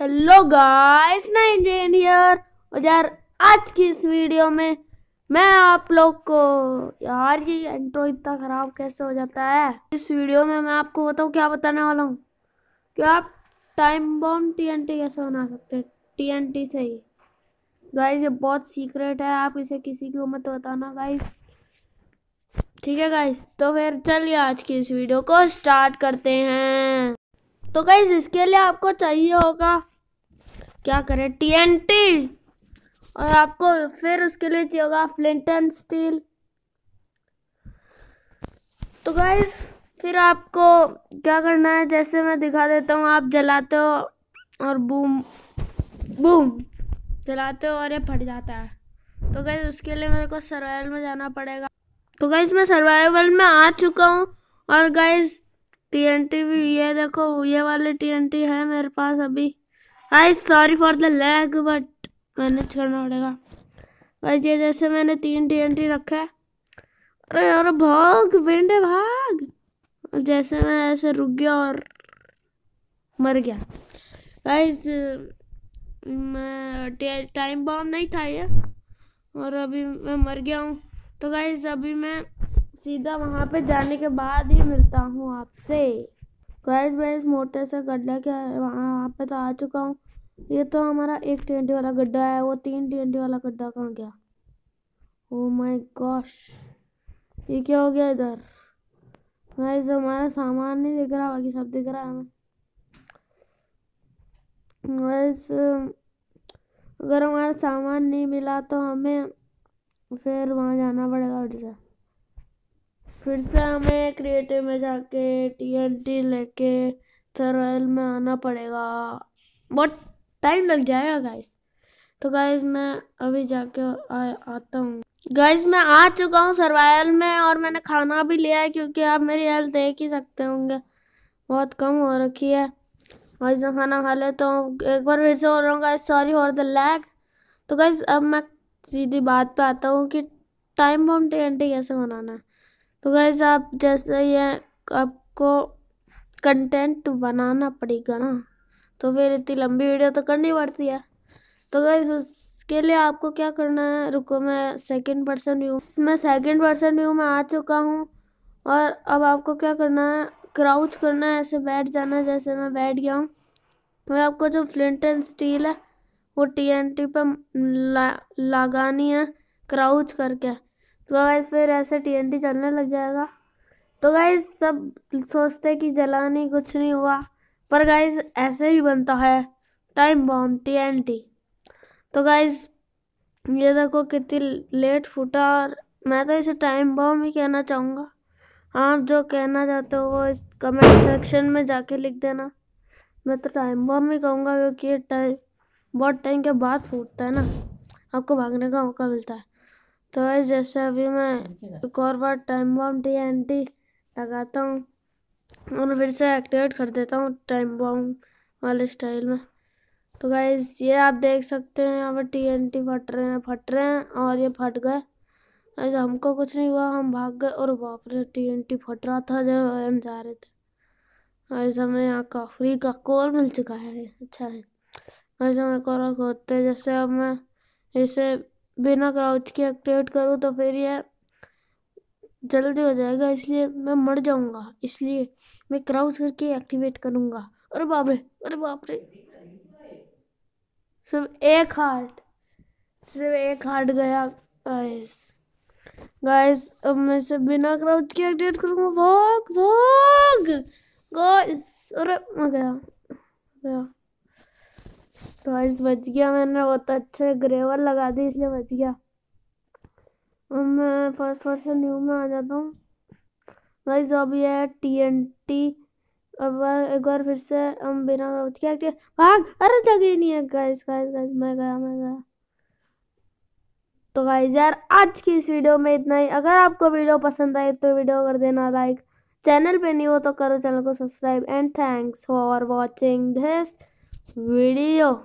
hello guys ना engineer और यार आज की इस वीडियो में मैं आप लोग को यार ये एंट्रो इतना ख़राब कैसे हो जाता है इस वीडियो में मैं आपको बताऊँ क्या बताने वाला हूँ कि आप टाइम एन टीएनटी कैसे बना सकते हैं टीएनटी से ही गाइस ये बहुत सीक्रेट है आप इसे किसी को मत बताना गाइस ठीक है गाइस तो फिर चलिए आज की इस वीडियो को स्टार्ट करते हैं तो गाइज इसके लिए आपको चाहिए होगा क्या करें टी और आपको फिर उसके लिए चाहिए होगा फ्लिंट एंड स्टील तो गाइज फिर आपको क्या करना है जैसे मैं दिखा देता हूँ आप जलाते हो और बूम बूम जलाते हो और ये फट जाता है तो गई उसके लिए मेरे को सर्वाइवल में जाना पड़ेगा तो गाइज मैं सर्वाइवल में आ चुका हूँ और गाइज टीएनटी भी ये देखो ये वाले टीएनटी है मेरे पास अभी I sorry for the lag but manage करना पड़ेगा भाई ये जैसे मैंने तीन टीएनटी रखा है अरे यार भाग बेंडे भाग जैसे मैं ऐसे रुक गया और मर गया गाइस मैं टाइम बॉम्ब नहीं था ये और अभी मैं मर गया हूँ तो गाइस अभी मैं सीधा वहाँ पे जाने के बाद ही मिलता हूँ आपसे गैस बैस इस मोटर से गड्ढा क्या है वहाँ पर तो आ चुका हूँ ये तो हमारा एक टी वाला गड्ढा है वो तीन टी वाला गड्ढा कहाँ गया ओ माय गॉश ये क्या हो गया इधर गैस हमारा सामान नहीं दिख रहा बाकी सब दिख रहा है हमें गैस अगर हमारा सामान नहीं मिला तो हमें फिर वहाँ जाना पड़ेगा से फिर से हमें क्रिएटिव में जाके टीएनटी लेके थरवेल में आना पड़ेगा बहुत टाइम लग जाएगा गाइस तो गाइस मैं अभी जाके आ, आता हूँ गाइस मैं आ चुका हूँ सर्वाइवल में और मैंने खाना भी लिया है क्योंकि आप मेरी हेल्थ देख ही सकते होंगे बहुत कम हो रखी है और जो खाना खा लेता तो हूँ एक बार फिर से हो रहा हूँ guys sorry for the lag तो गाइस अब मैं सीधी बात पे आता हूँ कि टाइम बॉम्ब टी कैसे बनाना है तो गैस आप जैसे ये आपको कंटेंट बनाना पड़ेगा ना तो फिर इतनी लंबी वीडियो तो करनी पड़ती है तो गैस उसके लिए आपको क्या करना है रुको मैं सेकंड पर्सन व्यू मैं सेकंड पर्सन व्यू में आ चुका हूँ और अब आपको क्या करना है क्राउच करना है ऐसे बैठ जाना है जैसे मैं बैठ गया हूँ और आपको जो फ्लिंट एंड स्टील है वो टी एन टी पर ला, लगानी है क्राउच करके तो गाइस फिर ऐसे टी जलने लग जाएगा तो गाइस सब सोचते कि जला नहीं कुछ नहीं हुआ पर गाइस ऐसे ही बनता है टाइम बॉम टी तो गाइस ये देखो कितनी लेट फूटा और मैं तो इसे टाइम बॉम्ब ही कहना चाहूँगा आप जो कहना चाहते हो वो इस कमेंट सेक्शन में जाके लिख देना मैं तो टाइम बॉम ही कहूँगा क्योंकि ये टाइम बहुत टाइम के बाद फूटता है ना आपको भागने का मौका मिलता है तो गाइस जैसे अभी मैं एक और बार time bomb T N T लगाता हूँ और फिर से एक्टिवेट कर देता हूँ टाइम बॉम्ब वाले स्टाइल में तो गाइज ये आप देख सकते हैं यहाँ पर टी एन टी फट रहे हैं फट रहे हैं और ये फट गए ऐसे हमको कुछ नहीं हुआ हम भाग गए और बाप रे टी एन टी फट रहा था जब हम जा रहे थे ऐसे हमें यहाँ फ्री का कोर मिल चुका है अच्छा है ऐसे हम एक और जैसे अब मैं इसे बिना क्राउच के एक्टिवेट करूँ तो फिर यह जल्दी हो जाएगा इसलिए मैं मर जाऊँगा इसलिए मैं क्राउच करके एक्टिवेट करूँगा अरे बाप रे अरे बाप रे सिर्फ एक हार्ट सिर्फ एक हार्ट गया गाइस गाइस अब मैं सिर्फ बिना क्राउच के एक्टिवेट करूँगा भाग भाग गाइस अरे मैं गया गया टॉयस बच गया मैंने बहुत अच्छे ग्रेवर लगा दी इसलिए बच गया अब मैं फर्स्ट फर्स्ट न्यू में आ जाता हूँ गाइस अब ये है टी एन टी अब एक बार फिर से हम बिना क्या क्या भाग अरे जगह ही नहीं है गाइस गाइस गाइस मैं गया मैं गया तो गाइस यार आज की इस वीडियो में इतना ही अगर आपको वीडियो पसंद आए तो वीडियो कर देना लाइक चैनल पे नहीं हो तो करो चैनल को subscribe and thanks for watching this video